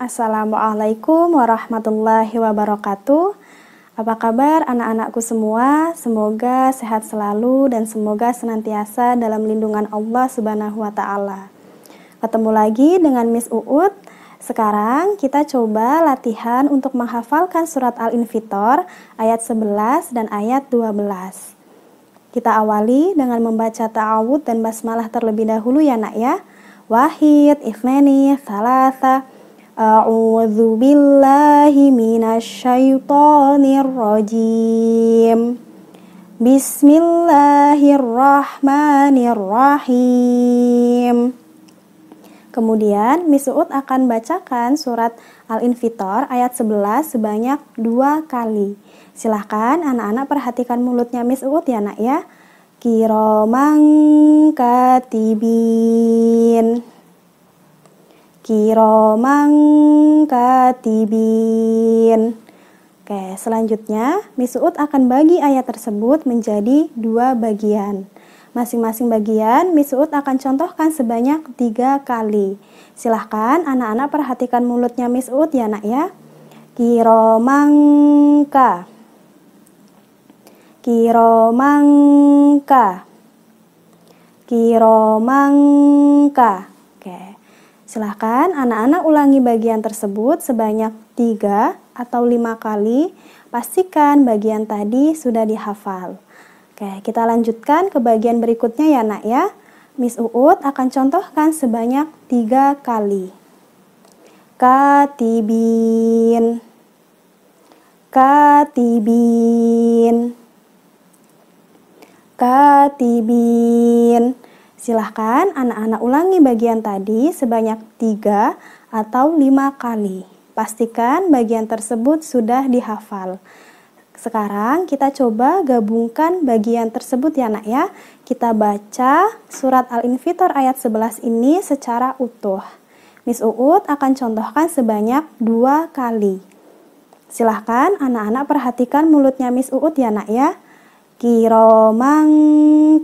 Assalamualaikum warahmatullahi wabarakatuh. Apa kabar anak-anakku semua? Semoga sehat selalu dan semoga senantiasa dalam lindungan Allah Subhanahu wa taala. Ketemu lagi dengan Miss Uut. Sekarang kita coba latihan untuk menghafalkan surat Al-Infitor ayat 11 dan ayat 12. Kita awali dengan membaca ta'awud dan basmalah terlebih dahulu ya nak ya. Wahid, Ifmeni, Salasa, أعوذ biLLahi من الشيطان الرجيم Kemudian Miss Uut akan bacakan surat Al-Infitor ayat 11 sebanyak dua kali. Silahkan anak-anak perhatikan mulutnya Miss Uut ya nak ya. Kiromang katibin kiromang katibin. Oke, selanjutnya Misuut akan bagi ayat tersebut menjadi dua bagian. Masing-masing bagian Misuut akan contohkan sebanyak tiga kali. Silahkan anak-anak perhatikan mulutnya Misuut ya nak ya. Kiromangka. Kiromangka. Kiromangka. Silahkan anak-anak ulangi bagian tersebut sebanyak tiga atau lima kali. Pastikan bagian tadi sudah dihafal. Oke, kita lanjutkan ke bagian berikutnya ya nak ya. Miss Uut akan contohkan sebanyak tiga kali. Katibin Katibin Katibin Silahkan anak-anak ulangi bagian tadi sebanyak tiga atau lima kali. Pastikan bagian tersebut sudah dihafal. Sekarang kita coba gabungkan bagian tersebut ya nak ya. Kita baca surat Al-Infitar ayat 11 ini secara utuh. Miss Uut akan contohkan sebanyak dua kali. Silahkan anak-anak perhatikan mulutnya Miss Uut ya nak ya. Kiromang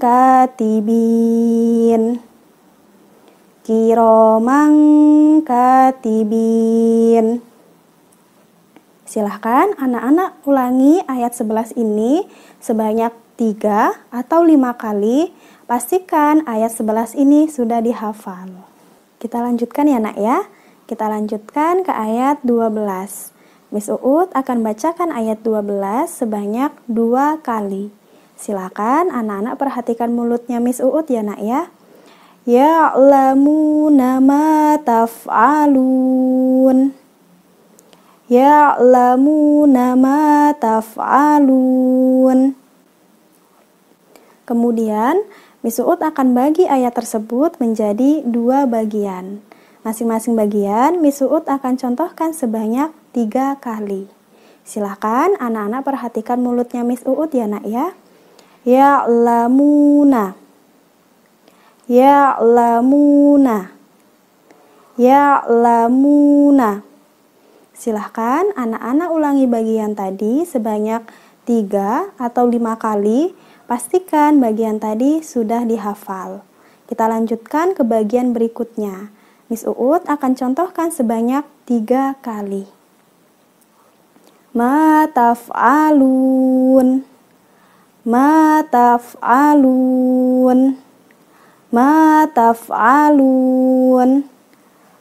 katibin Kiromang katibin Silahkan anak-anak ulangi ayat 11 ini sebanyak tiga atau lima kali. Pastikan ayat 11 ini sudah dihafal. Kita lanjutkan ya nak ya. Kita lanjutkan ke ayat 12. Miss Uut akan bacakan ayat 12 sebanyak dua kali. Silakan anak-anak perhatikan mulutnya Miss Uut ya nak ya. ya Ya'lamuna nama taf'alun. nama nama taf'alun. Kemudian, Miss Uut akan bagi ayat tersebut menjadi dua bagian. Masing-masing bagian, Miss Uut akan contohkan sebanyak tiga kali. silakan anak-anak perhatikan mulutnya Miss Uut ya nak ya ya'lamuna ya'lamuna ya'lamuna Silahkan anak-anak ulangi bagian tadi sebanyak tiga atau lima kali. Pastikan bagian tadi sudah dihafal. Kita lanjutkan ke bagian berikutnya. Miss Uut akan contohkan sebanyak tiga kali. Mataf'alun ma taf'alun ma taf'alun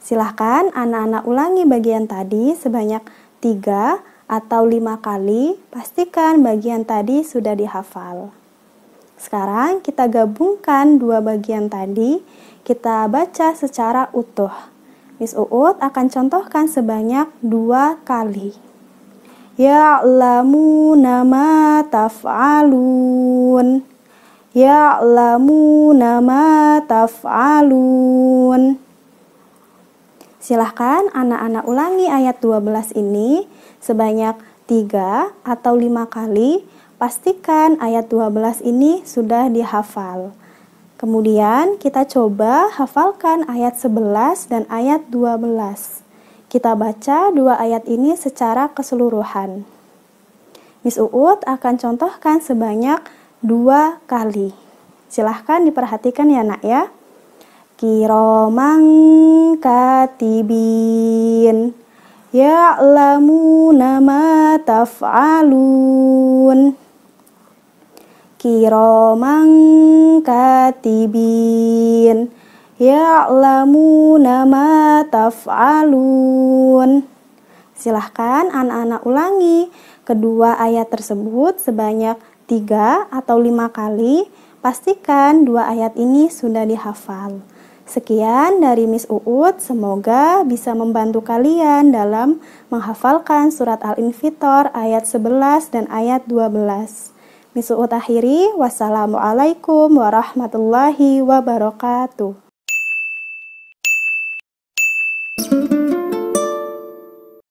Silahkan anak-anak ulangi bagian tadi sebanyak tiga atau lima kali. Pastikan bagian tadi sudah dihafal. Sekarang kita gabungkan dua bagian tadi, kita baca secara utuh. Miss Uut akan contohkan sebanyak dua kali. Ya'lamu nama taf'alun Ya'lamu nama taf'alun Silahkan anak-anak ulangi ayat 12 ini sebanyak tiga atau lima kali. Pastikan ayat 12 ini sudah dihafal. Kemudian kita coba hafalkan ayat 11 dan ayat 12. Kita baca dua ayat ini secara keseluruhan. Miss Uut akan contohkan sebanyak dua kali. Silahkan diperhatikan ya nak ya. Kiromang katibin lamu nama taf'alun Kiromang katibin Ya lamu nama taf'alun. Silahkan anak-anak ulangi kedua ayat tersebut sebanyak tiga atau lima kali. Pastikan dua ayat ini sudah dihafal. Sekian dari Miss Uut, semoga bisa membantu kalian dalam menghafalkan surat Al-Infitor ayat 11 dan ayat 12. Miss Uut akhiri, wassalamualaikum warahmatullahi wabarakatuh.